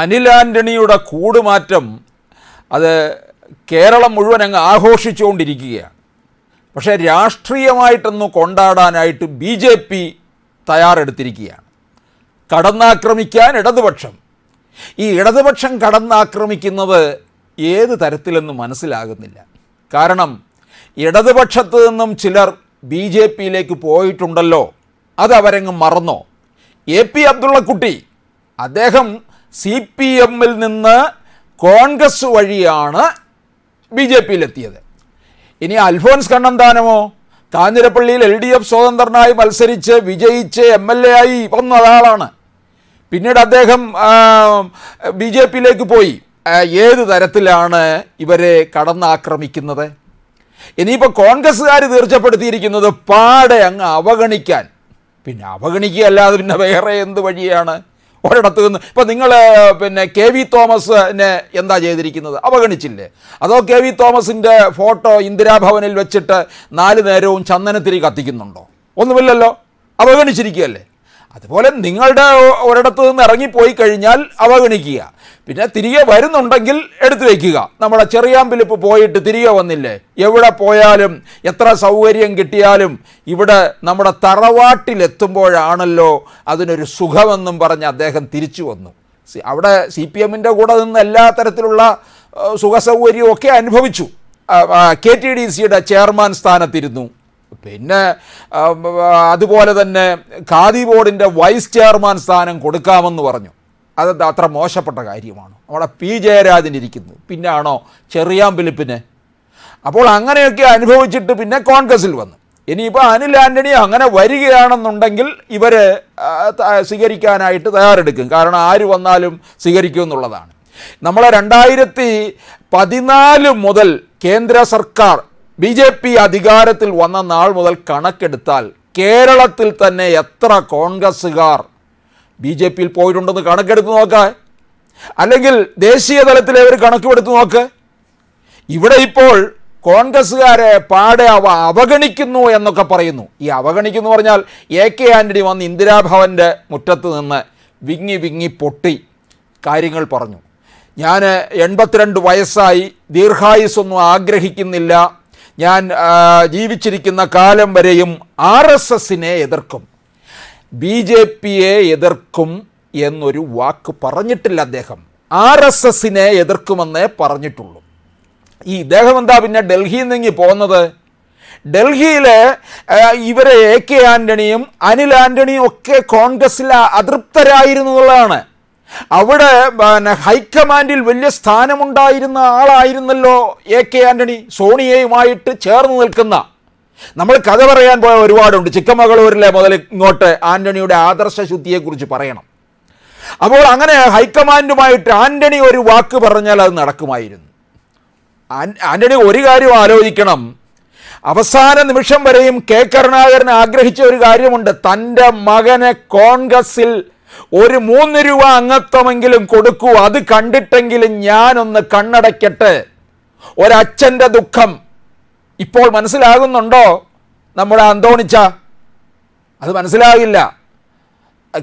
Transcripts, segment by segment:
അനിൽ ആൻ്റണിയുടെ കൂടുമാറ്റം അത് കേരളം മുഴുവൻ അങ്ങ് ആഘോഷിച്ചുകൊണ്ടിരിക്കുകയാണ് പക്ഷേ രാഷ്ട്രീയമായിട്ടൊന്ന് കൊണ്ടാടാനായിട്ട് ബി ജെ പി തയ്യാറെടുത്തിരിക്കുകയാണ് കടന്നാക്രമിക്കാൻ ഇടതുപക്ഷം ഈ ഇടതുപക്ഷം കടന്നാക്രമിക്കുന്നത് ഏത് തരത്തിലെന്ന് മനസ്സിലാകുന്നില്ല കാരണം ഇടതുപക്ഷത്തു നിന്നും ചിലർ ബി ജെ പിയിലേക്ക് പോയിട്ടുണ്ടല്ലോ അതവരങ്ങ് മറന്നോ എ പി അബ്ദുള്ളക്കുട്ടി അദ്ദേഹം സി പി എമ്മിൽ നിന്ന് കോൺഗ്രസ് വഴിയാണ് ബി ജെ പിയിലെത്തിയത് ഇനി അൽഫോൻസ് കണ്ണന്താനമോ കാഞ്ഞിരപ്പള്ളിയിൽ എൽ ഡി എഫ് സ്വതന്ത്രനായി മത്സരിച്ച് വിജയിച്ച് എം എൽ എ ആയി വന്ന ഒരാളാണ് പിന്നീട് അദ്ദേഹം ബി ജെ പിയിലേക്ക് പോയി ഏത് തരത്തിലാണ് ഇവരെ കടന്നാക്രമിക്കുന്നത് ഇനിയിപ്പോൾ കോൺഗ്രസ്സുകാർ തീർച്ചപ്പെടുത്തിയിരിക്കുന്നത് പാടെ അങ്ങ് അവഗണിക്കാൻ പിന്നെ അവഗണിക്കുകയല്ലാതെ പിന്നെ വേറെ എന്ത് വഴിയാണ് ഒരിടത്തു നിന്ന് ഇപ്പം നിങ്ങൾ പിന്നെ കെ വി തോമസിനെ എന്താ ചെയ്തിരിക്കുന്നത് അവഗണിച്ചില്ലേ അതോ കെ വി തോമസിൻ്റെ ഫോട്ടോ ഇന്ദിരാഭവനിൽ വെച്ചിട്ട് നാല് നേരവും ചന്ദനത്തിരി കത്തിക്കുന്നുണ്ടോ ഒന്നുമില്ലല്ലോ അവഗണിച്ചിരിക്കുകയല്ലേ അതുപോലെ നിങ്ങളുടെ ഒരിടത്തു നിന്ന് ഇറങ്ങിപ്പോയി കഴിഞ്ഞാൽ അവഗണിക്കുക പിന്നെ തിരികെ വരുന്നുണ്ടെങ്കിൽ എടുത്തു വയ്ക്കുക നമ്മുടെ ചെറിയാമ്പിലിപ്പ് പോയിട്ട് തിരികെ വന്നില്ലേ എവിടെ പോയാലും എത്ര സൗകര്യം കിട്ടിയാലും ഇവിടെ നമ്മുടെ തറവാട്ടിലെത്തുമ്പോഴാണല്ലോ അതിനൊരു സുഖമെന്നും പറഞ്ഞ് അദ്ദേഹം തിരിച്ചു വന്നു അവിടെ സി പി എമ്മിൻ്റെ കൂടെ നിന്ന് എല്ലാ തരത്തിലുള്ള സുഖസൗകര്യവും ഒക്കെ അനുഭവിച്ചു കെ ടി ഡി സിയുടെ ചെയർമാൻ സ്ഥാനത്തിരുന്നു പിന്നെ അതുപോലെ തന്നെ ഖാദി ബോർഡിൻ്റെ വൈസ് ചെയർമാൻ സ്ഥാനം കൊടുക്കാമെന്ന് പറഞ്ഞു അതെന്താ അത്ര മോശപ്പെട്ട കാര്യമാണ് അവിടെ പി ജയരാജൻ ഇരിക്കുന്നത് പിന്നാണോ ചെറിയാൻ അപ്പോൾ അങ്ങനെയൊക്കെ അനുഭവിച്ചിട്ട് പിന്നെ കോൺഗ്രസിൽ വന്നു ഇനിയിപ്പോൾ അനിൽ ആൻ്റണി അങ്ങനെ വരികയാണെന്നുണ്ടെങ്കിൽ ഇവർ സ്വീകരിക്കാനായിട്ട് തയ്യാറെടുക്കും കാരണം ആര് വന്നാലും സ്വീകരിക്കും എന്നുള്ളതാണ് നമ്മളെ രണ്ടായിരത്തി പതിനാല് മുതൽ കേന്ദ്ര സർക്കാർ ബി ജെ പി അധികാരത്തിൽ വന്ന നാൾ മുതൽ കണക്കെടുത്താൽ കേരളത്തിൽ തന്നെ എത്ര കോൺഗ്രസ്സുകാർ ബി ജെ പിയിൽ പോയിട്ടുണ്ടെന്ന് കണക്കെടുത്ത് നോക്കുക അല്ലെങ്കിൽ ദേശീയ തലത്തിലെ ഒരു കണക്കെടുത്ത് നോക്ക് ഇവിടെ ഇപ്പോൾ കോൺഗ്രസ്സുകാരെ പാടെ അവ അവഗണിക്കുന്നു എന്നൊക്കെ പറയുന്നു ഈ അവഗണിക്കുന്നു പറഞ്ഞാൽ എ കെ ആൻ്റണി വന്ന് ഇന്ദിരാഭവൻ്റെ മുറ്റത്ത് നിന്ന് വിങ്ങി വിങ്ങി പൊട്ടി കാര്യങ്ങൾ പറഞ്ഞു ഞാൻ എൺപത്തിരണ്ട് വയസ്സായി ദീർഘായുസൊന്നും ആഗ്രഹിക്കുന്നില്ല ഞാൻ ജീവിച്ചിരിക്കുന്ന കാലം വരെയും ആർ എസ് എസിനെ എതിർക്കും ബി ജെ പിയെ എതിർക്കും എന്നൊരു വാക്ക് പറഞ്ഞിട്ടില്ല അദ്ദേഹം ആർ എസ് എസിനെ എതിർക്കുമെന്നേ പറഞ്ഞിട്ടുള്ളൂ ഈ ഇദ്ദേഹം എന്താ പിന്നെ ഡൽഹിയിൽ നിന്നെങ്കിൽ പോകുന്നത് ഡൽഹിയിലെ ഇവരെ എ കെ ആന്റണിയും അനിൽ ആൻ്റണിയും ഒക്കെ കോൺഗ്രസ്സിൽ അതൃപ്തരായിരുന്നു എന്നുള്ളതാണ് അവിടെ പിന്നെ ഹൈക്കമാൻഡിൽ വലിയ സ്ഥാനമുണ്ടായിരുന്ന ആളായിരുന്നല്ലോ എ കെ ആൻ്റണി സോണിയയുമായിട്ട് ചേർന്ന് നിൽക്കുന്ന നമ്മൾ കഥ പറയാൻ പോയ ഒരുപാടുണ്ട് ചിക്കമംഗളൂരിലെ മുതൽ ഇങ്ങോട്ട് ആൻ്റണിയുടെ ശുദ്ധിയെക്കുറിച്ച് പറയണം അപ്പോൾ അങ്ങനെ ഹൈക്കമാൻഡുമായിട്ട് ആൻ്റണി ഒരു വാക്ക് പറഞ്ഞാൽ അത് നടക്കുമായിരുന്നു ആൻ്റണി ഒരു കാര്യം ആലോചിക്കണം അവസാന നിമിഷം വരെയും കെ കരുണാകരൻ ആഗ്രഹിച്ച ഒരു കാര്യമുണ്ട് തൻ്റെ മകനെ കോൺഗ്രസിൽ ഒരു മൂന്ന് രൂപ അംഗത്വമെങ്കിലും കൊടുക്കൂ അത് കണ്ടിട്ടെങ്കിലും ഞാനൊന്ന് കണ്ണടയ്ക്കട്ടെ ഒരച്ഛൻ്റെ ദുഃഖം ഇപ്പോൾ മനസ്സിലാകുന്നുണ്ടോ നമ്മുടെ അന്തോണിച്ച അത് മനസ്സിലാകില്ല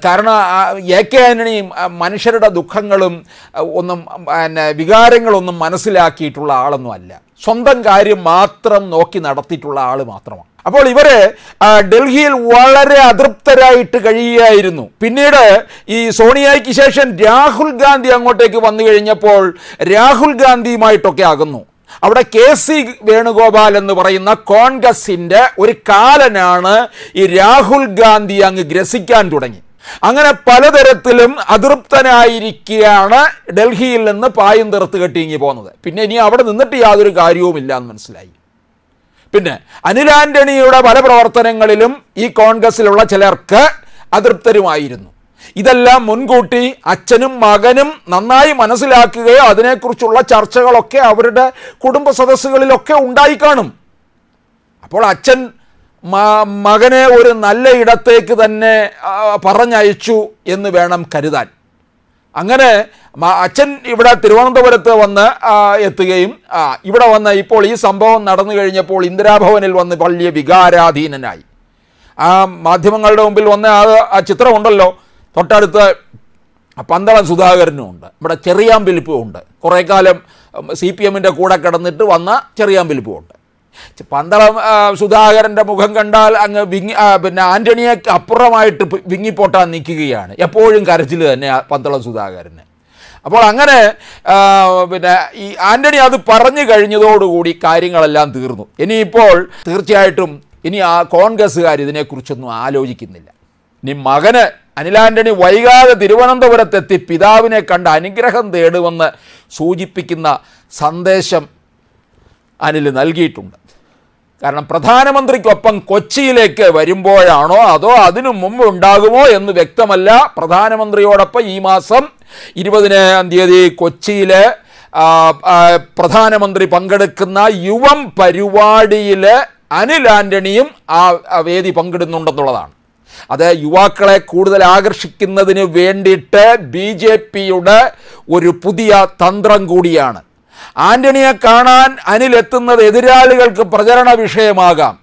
കാരണം എ കെ ആൻ്റണി മനുഷ്യരുടെ ദുഃഖങ്ങളും ഒന്നും പിന്നെ വികാരങ്ങളൊന്നും മനസ്സിലാക്കിയിട്ടുള്ള ആളൊന്നും അല്ല സ്വന്തം കാര്യം മാത്രം നോക്കി നടത്തിയിട്ടുള്ള ആൾ മാത്രമാണ് അപ്പോൾ ഇവരെ ഡൽഹിയിൽ വളരെ അതൃപ്തരായിട്ട് കഴിയുകയായിരുന്നു പിന്നീട് ഈ സോണിയയ്ക്ക് ശേഷം രാഹുൽ ഗാന്ധി അങ്ങോട്ടേക്ക് വന്നു കഴിഞ്ഞപ്പോൾ രാഹുൽ ഗാന്ധിയുമായിട്ടൊക്കെ ആകുന്നു അവിടെ കെ സി വേണുഗോപാൽ എന്ന് പറയുന്ന കോൺഗ്രസിൻ്റെ ഒരു കാലനാണ് ഈ രാഹുൽ ഗാന്ധി അങ്ങ് ഗ്രസിക്കാൻ തുടങ്ങി അങ്ങനെ പലതരത്തിലും അതൃപ്തനായിരിക്കുകയാണ് ഡൽഹിയിൽ നിന്ന് പായം തെറുത്ത് കെട്ടിങ്ങി പോകുന്നത് പിന്നെ ഇനി അവിടെ നിന്നിട്ട് യാതൊരു കാര്യവുമില്ല എന്ന് മനസ്സിലായി പിന്നെ അനിൽ ആന്റണിയുടെ പല പ്രവർത്തനങ്ങളിലും ഈ കോൺഗ്രസിലുള്ള ചിലർക്ക് അതൃപ്തരുമായിരുന്നു ഇതെല്ലാം മുൻകൂട്ടി അച്ഛനും മകനും നന്നായി മനസ്സിലാക്കുകയോ അതിനെക്കുറിച്ചുള്ള ചർച്ചകളൊക്കെ അവരുടെ കുടുംബ സദസ്സുകളിലൊക്കെ ഉണ്ടായിക്കാണും അപ്പോൾ അച്ഛൻ മകനെ ഒരു നല്ല ഇടത്തേക്ക് തന്നെ പറഞ്ഞയച്ചു എന്ന് വേണം കരുതാൻ അങ്ങനെ അച്ഛൻ ഇവിടെ തിരുവനന്തപുരത്ത് വന്ന് എത്തുകയും ഇവിടെ വന്ന് ഇപ്പോൾ ഈ സംഭവം നടന്നു കഴിഞ്ഞപ്പോൾ ഇന്ദിരാഭവനിൽ വന്ന് വലിയ വികാരാധീനനായി ആ മാധ്യമങ്ങളുടെ മുമ്പിൽ വന്ന ആ ആ ചിത്രമുണ്ടല്ലോ തൊട്ടടുത്ത് പന്തളം സുധാകരനും ഉണ്ട് ഇവിടെ ചെറിയാമ്പിലിപ്പും ഉണ്ട് കുറേ കാലം സി പി എമ്മിൻ്റെ കൂടെ കിടന്നിട്ട് വന്ന ചെറിയാമ്പിലിപ്പും ഉണ്ട് പന്തളം സുധാകരൻ്റെ മുഖം കണ്ടാൽ അങ്ങ് വിങ്ങി പിന്നെ ആൻ്റണിയെ അപ്പുറമായിട്ട് വിങ്ങിപ്പോട്ടാൻ നിൽക്കുകയാണ് എപ്പോഴും കരച്ചിൽ തന്നെ പന്തളം സുധാകരന് അപ്പോൾ അങ്ങനെ പിന്നെ ഈ ആൻ്റണി അത് പറഞ്ഞു കഴിഞ്ഞതോടുകൂടി കാര്യങ്ങളെല്ലാം തീർന്നു ഇനിയിപ്പോൾ തീർച്ചയായിട്ടും ഇനി ആ കോൺഗ്രസ്സുകാർ ഇതിനെക്കുറിച്ചൊന്നും ആലോചിക്കുന്നില്ല ഇനി മകന് അനിലാൻ്റണി വൈകാതെ തിരുവനന്തപുരത്തെത്തി പിതാവിനെ കണ്ട് അനുഗ്രഹം തേടുമെന്ന് സൂചിപ്പിക്കുന്ന സന്ദേശം അനിൽ നൽകിയിട്ടുണ്ട് കാരണം പ്രധാനമന്ത്രിക്കൊപ്പം കൊച്ചിയിലേക്ക് വരുമ്പോഴാണോ അതോ അതിനു മുമ്പ് ഉണ്ടാകുമോ എന്ന് വ്യക്തമല്ല പ്രധാനമന്ത്രിയോടൊപ്പം ഈ മാസം ഇരുപതിനാം തീയതി കൊച്ചിയിലെ പ്രധാനമന്ത്രി പങ്കെടുക്കുന്ന യുവം പരിപാടിയിൽ അനിൽ ആൻ്റണിയും ആ വേദി പങ്കിടുന്നുണ്ടെന്നുള്ളതാണ് അത് യുവാക്കളെ കൂടുതൽ ആകർഷിക്കുന്നതിന് വേണ്ടിയിട്ട് ബി ജെ പിയുടെ ഒരു പുതിയ തന്ത്രം കൂടിയാണ് ആന്റണിയെ കാണാൻ അനിലെത്തുന്നത് എതിരാളികൾക്ക് പ്രചരണ വിഷയമാകാം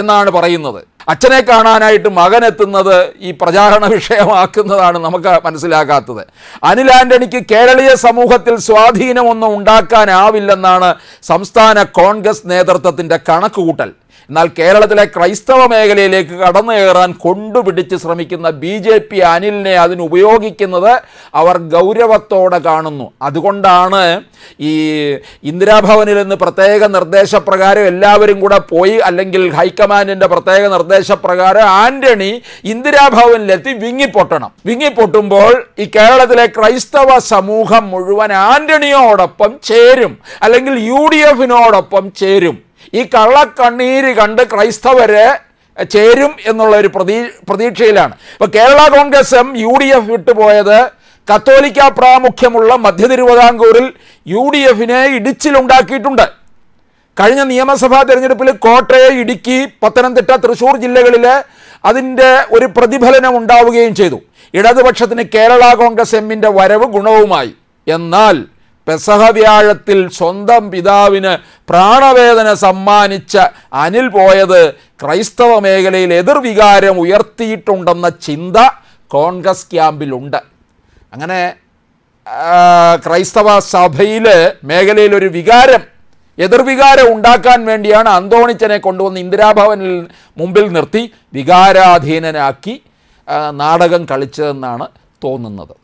എന്നാണ് പറയുന്നത് അച്ഛനെ കാണാനായിട്ട് മകൻ എത്തുന്നത് ഈ പ്രചാരണ വിഷയമാക്കുന്നതാണ് നമുക്ക് മനസ്സിലാക്കാത്തത് അനിൽ ആന്റണിക്ക് കേരളീയ സമൂഹത്തിൽ സ്വാധീനമൊന്നും ഉണ്ടാക്കാനാവില്ലെന്നാണ് സംസ്ഥാന കോൺഗ്രസ് നേതൃത്വത്തിൻ്റെ കണക്കുകൂട്ടൽ എന്നാൽ കേരളത്തിലെ ക്രൈസ്തവ മേഖലയിലേക്ക് കടന്നു കയറാൻ കൊണ്ടുപിടിച്ച് ശ്രമിക്കുന്ന ബി ജെ പി അനിലിനെ അതിന് അവർ ഗൗരവത്തോടെ കാണുന്നു അതുകൊണ്ടാണ് ഈ ഇന്ദിരാഭവനിൽ നിന്ന് പ്രത്യേക നിർദ്ദേശപ്രകാരം എല്ലാവരും കൂടെ പോയി അല്ലെങ്കിൽ ഹൈക്കമാൻഡിൻ്റെ പ്രത്യേക നിർദ്ദേശം നിർദ്ദേശപ്രകാരം ആന്റണി ഇന്ദിരാഭവനിലെത്തി വിങ്ങിപ്പൊട്ടണം വിങ്ങിപ്പൊട്ടുമ്പോൾ ഈ കേരളത്തിലെ ക്രൈസ്തവ സമൂഹം മുഴുവൻ ആന്റണിയോടൊപ്പം ചേരും അല്ലെങ്കിൽ യു ഡി എഫിനോടൊപ്പം ചേരും ഈ കള്ളക്കണ്ണീര് കണ്ട് ക്രൈസ്തവരെ ചേരും എന്നുള്ള ഒരു പ്രതീ പ്രതീക്ഷയിലാണ് ഇപ്പോൾ Kerala Congress M U D F വിട്ടുപോയത് കത്തോലിക്ക പ്രാമുഖ്യമുള്ള മധ്യ തിരുവിതാംകൂറിൽ യു ഡി എഫിനെ ഇടിച്ചിലുണ്ടാക്കിയിട്ടുണ്ട് കഴിഞ്ഞ നിയമസഭാ തെരഞ്ഞെടുപ്പിൽ കോട്ടയം ഇടുക്കി പത്തനംതിട്ട തൃശൂർ ജില്ലകളിൽ അതിൻ്റെ ഒരു പ്രതിഫലനം ഉണ്ടാവുകയും ചെയ്തു ഇടതുപക്ഷത്തിന് കേരള കോൺഗ്രസ് എമ്മിൻ്റെ വരവ് ഗുണവുമായി എന്നാൽ പെസഹ വ്യാഴത്തിൽ സ്വന്തം പിതാവിന് പ്രാണവേദന സമ്മാനിച്ച അനിൽ പോയത് ക്രൈസ്തവ മേഖലയിൽ എതിർവികാരം ഉയർത്തിയിട്ടുണ്ടെന്ന ചിന്ത കോൺഗ്രസ് ക്യാമ്പിലുണ്ട് അങ്ങനെ ക്രൈസ്തവ സഭയിൽ മേഖലയിൽ ഒരു വികാരം എതിർവികാരം ഉണ്ടാക്കാൻ വേണ്ടിയാണ് അന്തോണിച്ചനെ കൊണ്ടുവന്ന് ഇന്ദിരാഭവനിൽ മുമ്പിൽ നിർത്തി വികാരാധീനനാക്കി നാടകം കളിച്ചതെന്നാണ് തോന്നുന്നത്